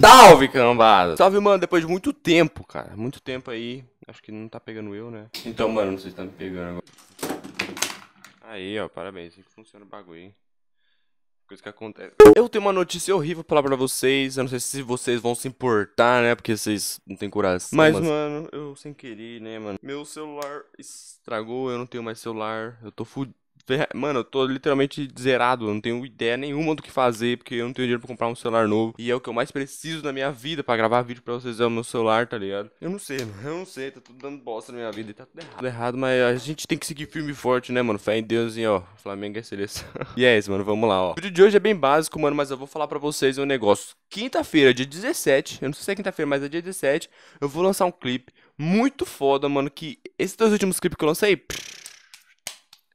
Salve, cambada! Salve, mano, depois de muito tempo, cara. Muito tempo aí. Acho que não tá pegando eu, né? Então, mano, não sei se tá me pegando agora. Aí, ó, parabéns. Assim que funciona o bagulho, hein? Coisa que acontece. Eu tenho uma notícia horrível pra falar pra vocês. Eu não sei se vocês vão se importar, né? Porque vocês não têm coragem. Mas, mas, mano, eu sem querer, né, mano? Meu celular estragou, eu não tenho mais celular. Eu tô fudido. Mano, eu tô literalmente zerado, eu não tenho ideia nenhuma do que fazer, porque eu não tenho dinheiro pra comprar um celular novo. E é o que eu mais preciso na minha vida pra gravar vídeo pra vocês é o meu celular, tá ligado? Eu não sei, mano, eu não sei, tá tudo dando bosta na minha vida e tá tudo errado. Tudo errado, mas a gente tem que seguir firme e forte, né, mano? Fé em Deus e ó, Flamengo é seleção. e é isso, mano, vamos lá, ó. O vídeo de hoje é bem básico, mano, mas eu vou falar pra vocês um negócio. Quinta-feira, dia 17, eu não sei se é quinta-feira, mas é dia 17, eu vou lançar um clipe muito foda, mano, que esses dois últimos clipes que eu lancei... Pff,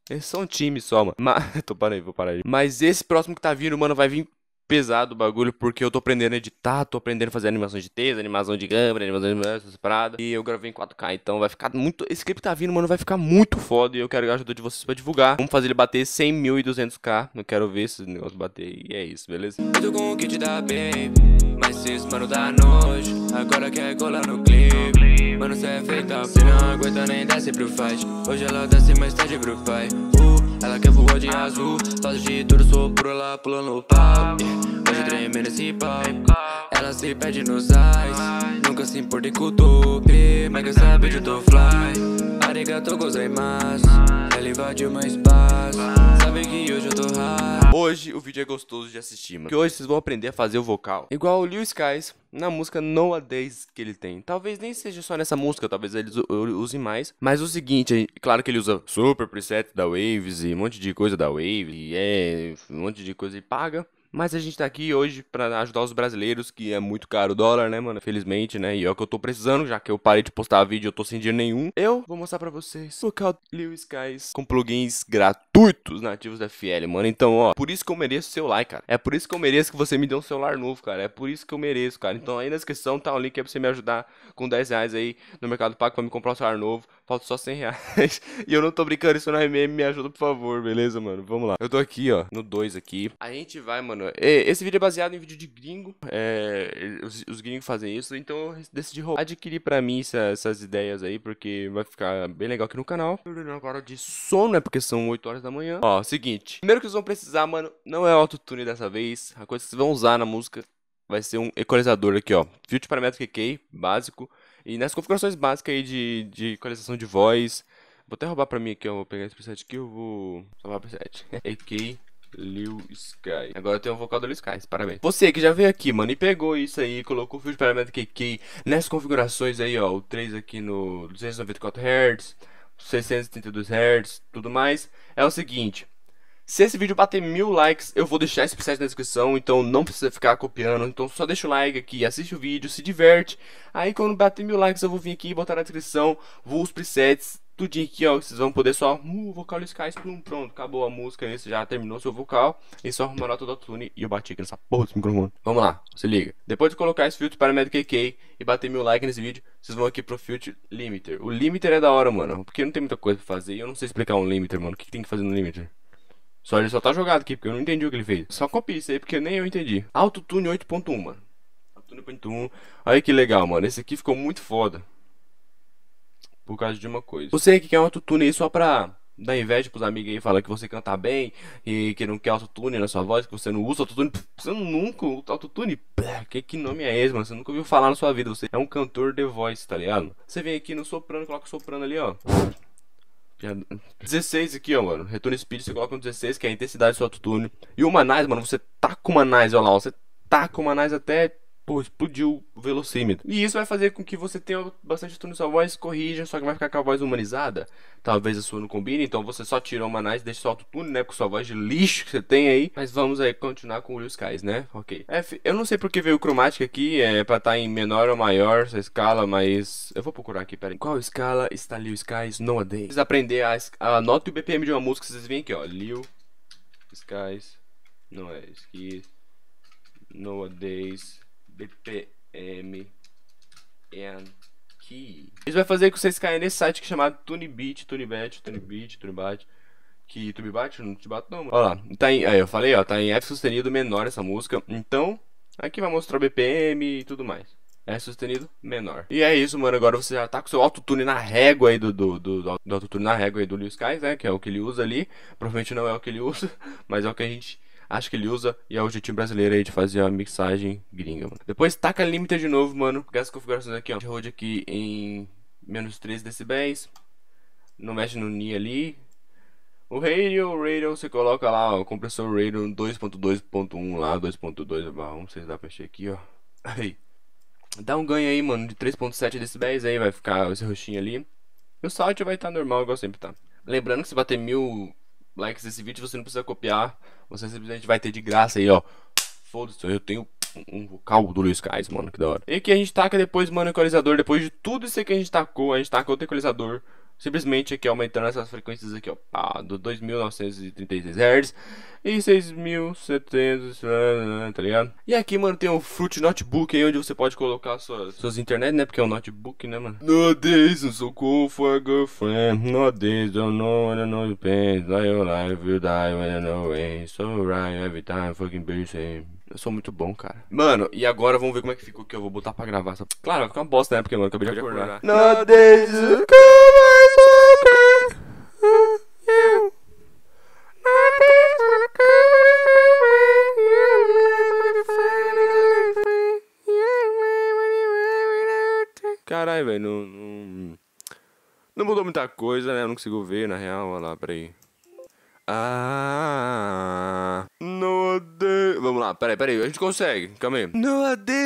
eles são um time só, mano. Mas, tô parando aí, vou parar aí. Mas esse próximo que tá vindo, mano, vai vir pesado o bagulho, porque eu tô aprendendo a editar, tô aprendendo a fazer animação de texto, animação de câmera, animação de essas paradas. E eu gravei em 4K, então vai ficar muito. Esse clipe tá vindo, mano, vai ficar muito foda. E eu quero a ajuda de vocês pra divulgar. Vamos fazer ele bater 100 mil e 200k. Não quero ver esse negócio bater. E é isso, beleza? com o mas se mano dá nojo. Agora quer colar é no clipe. Mano, cê é feita, se não aguenta nem desce pro fight Hoje ela desce mais tarde tá pro pai. Uh. Ela quer fogo de azul Laço tá de tudo, sou por lá pulando o pau yeah. Hoje trem municipal Ela se perde nos ais Nunca se importa em cutupe Mas quer saber de eu tô fly Arigato gozaimasu invadiu meu espaço. Sabe que hoje eu tô raro. Hoje o vídeo é gostoso de assistir, mano. hoje vocês vão aprender a fazer o vocal. Igual o Lil Skies na música Nowadays que ele tem. Talvez nem seja só nessa música, talvez eles usem mais. Mas o seguinte, claro que ele usa super preset da Waves e um monte de coisa da Wave. E é, um monte de coisa e paga. Mas a gente tá aqui hoje para ajudar os brasileiros, que é muito caro o dólar, né, mano? Felizmente, né? E é o que eu tô precisando, já que eu parei de postar vídeo, eu tô sem dinheiro nenhum. Eu vou mostrar para vocês o Cal Lewis Guys com plugins gratuitos nativos da FL, mano. Então, ó, por isso que eu mereço seu like, cara. É por isso que eu mereço que você me dê um celular novo, cara. É por isso que eu mereço, cara. Então, aí na descrição tá um link aí pra você me ajudar com 10 reais aí no Mercado Pago pra me comprar um celular novo. Falta só 100 reais. e eu não tô brincando, isso não é meme, me ajuda, por favor, beleza, mano? Vamos lá. Eu tô aqui, ó, no 2 aqui. A gente vai, mano mano, esse vídeo é baseado em vídeo de gringo. É, os, os, gringos fazem isso, então eu decidi roubar, adquirir pra mim essa, essas ideias aí, porque vai ficar bem legal aqui no canal. Agora de sono, é Porque são 8 horas da manhã. Ó, seguinte. Primeiro que vocês vão precisar, mano, não é autotune dessa vez. A coisa que vocês vão usar na música vai ser um equalizador aqui, ó. Filtro Parametric EQ, básico. E nas configurações básicas aí de, de equalização de voz. Vou até roubar pra mim aqui, ó. Vou pegar esse preset aqui, eu vou salvar o preset. É EQ Liu Sky. Agora tem um vocal do Liu Sky, parabéns. Você que já veio aqui, mano, e pegou isso aí, colocou o fio de paramétrica que nessas configurações aí, ó, o 3 aqui no 294 Hz, 632 Hz, tudo mais, é o seguinte. Se esse vídeo bater mil likes, eu vou deixar esse preset na descrição, então não precisa ficar copiando. Então só deixa o like aqui, assiste o vídeo, se diverte. Aí quando bater mil likes, eu vou vir aqui e botar na descrição os presets tudinho aqui, ó. Vocês vão poder só uh, vocalizar isso, plum, pronto, acabou a música, esse já terminou seu vocal. E só arrumar a nota do tune e eu bati aqui nessa porra desse microfone. Vamos lá, se liga. Depois de colocar esse filtro para Magic KK e bater mil likes nesse vídeo, vocês vão aqui pro filtro limiter. O limiter é da hora, mano, porque não tem muita coisa pra fazer. E eu não sei explicar um limiter, mano. O que, tem que fazer no limiter? Só ele só tá jogado aqui, porque eu não entendi o que ele fez. Só copia isso aí, porque nem eu entendi. Autotune 8.1, mano. Autotune 8.1. Olha que legal, mano. Esse aqui ficou muito foda por causa de uma coisa. Você que quer um autotune aí só pra dar inveja pros amigos aí, falar que você canta bem e que não quer autotune na sua voz, que você não usa autotune. Você nunca usa autotune? Que, que nome é esse, mano? Você nunca ouviu falar na sua vida. Você é um cantor de voz, tá ligado? Você vem aqui no soprano, coloca o soprano ali, ó. 16 aqui, ó, mano. Retorno Speed, você coloca um 16, que é a intensidade do seu autotune. E o Manais, mano, você taca tá o Manais, ó lá, ó. Você taca tá o Manais até pô, explodiu o velocímetro. E isso vai fazer com que você tenha bastante turno sua voz, corrija, só que vai ficar com a voz humanizada. Talvez a sua não combine, então você só tira uma nice, deixa só tune, né, com sua voz de lixo que você tem aí. Mas vamos aí continuar com o Will Skies, né? Ok. É, F, eu não sei porque veio o cromática aqui, é pra estar tá em menor ou maior essa escala, mas eu vou procurar aqui, peraí. Qual escala está Lil Skies no a day? Vocês aprender a, a nota e o BPM de uma música, vocês vêm aqui, ó, Lil Skies, não é, Skies, Nowadays, BPM and Key. Isso vai fazer com que vocês caem nesse site que é chamado Tunibit, Tunibet, Tunibit, Tunibat, Que tu me bate? Não te bato não, mano. Olha lá, tá em, aí eu falei, ó, tá em F sustenido menor essa música. Então, aqui vai mostrar o BPM e tudo mais. É sustenido menor. E é isso, mano. Agora você já tá com seu autotune na régua aí do, do, do, do autotune na régua aí do Lewis Skies, né? Que é o que ele usa ali. Provavelmente não é o que ele usa, mas é o que a gente Acho que ele usa e é o jeitinho brasileiro aí de fazer a mixagem gringa, mano. Depois taca limiter de novo, mano. Pega as configurações aqui, ó. Road aqui em menos 3 decibéis. Não mexe no ni ali. O radio, o radio você coloca lá, ó, o compressor radio 2.2.1 lá, 2.2 barra 1, se dá pra mexer aqui, ó. Aí. Dá um ganho aí, mano, de 3.7 decibéis aí, vai ficar esse roxinho ali. E o salt vai estar tá normal, igual sempre tá. Lembrando que se bater mil likes desse vídeo, você não precisa copiar, você simplesmente vai ter de graça aí, ó. Foda-se, eu tenho um vocal do Luiz Kais, mano, que da hora. E que a gente taca depois, mano, equalizador, depois de tudo isso aqui que a gente tacou, a gente tacou o equalizador simplesmente aqui aumentando essas frequências aqui, ó, pá, do 2.936 Hz e 6.700, né, né, né, tá ligado? E aqui, mano, tem um Fruit Notebook aí, onde você pode colocar suas, suas internet, né, porque é um notebook, né, mano? Nowadays, I'm so cool for a girlfriend, don't know, I know the pain, like your life, you die, when I know it, so right, every time, fucking bitch, eu sou muito bom, cara. Mano, e agora vamos ver como é que ficou que eu vou botar pra gravar. Claro, vai ficar uma bosta, né? Porque, mano, acabei de acordar. Não, desde... Caralho, velho, não, não, não. mudou muita coisa, né? Eu não consigo ver, na real. Olha lá, peraí. Ah. No deu, Vamos lá, peraí, peraí. A gente consegue, calma aí. No de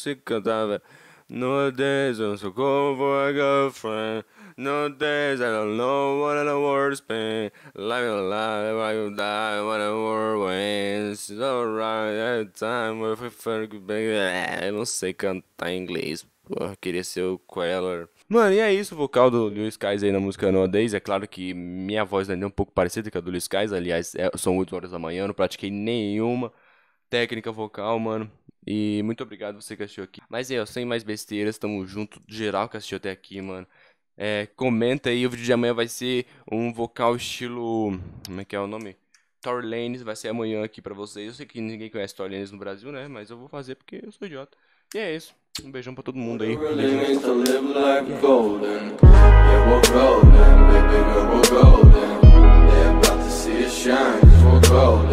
se cantava. No days I'm so cold for a girlfriend. No days I don't know what in the world spent. Life is a lie, why you die, when the world wins. It's alright, every é time I feel to be. Eu não sei cantar em inglês, porra, queria ser o Queller. Mano, e é isso, o vocal do Luiz Kais aí na música No Days. É claro que minha voz ainda é um pouco parecida com a do Luiz Kais, aliás, é, são 8 horas da manhã, não pratiquei nenhuma técnica vocal, mano. E muito obrigado você que assistiu aqui. Mas é, sem mais besteiras, tamo junto geral que assistiu até aqui, mano. É, comenta aí, o vídeo de amanhã vai ser um vocal estilo. Como é que é o nome? Tory Lanes vai ser amanhã aqui pra vocês. Eu sei que ninguém conhece Tory Lanes no Brasil, né? Mas eu vou fazer porque eu sou idiota. E é isso. Um beijão pra todo mundo aí. Beijão.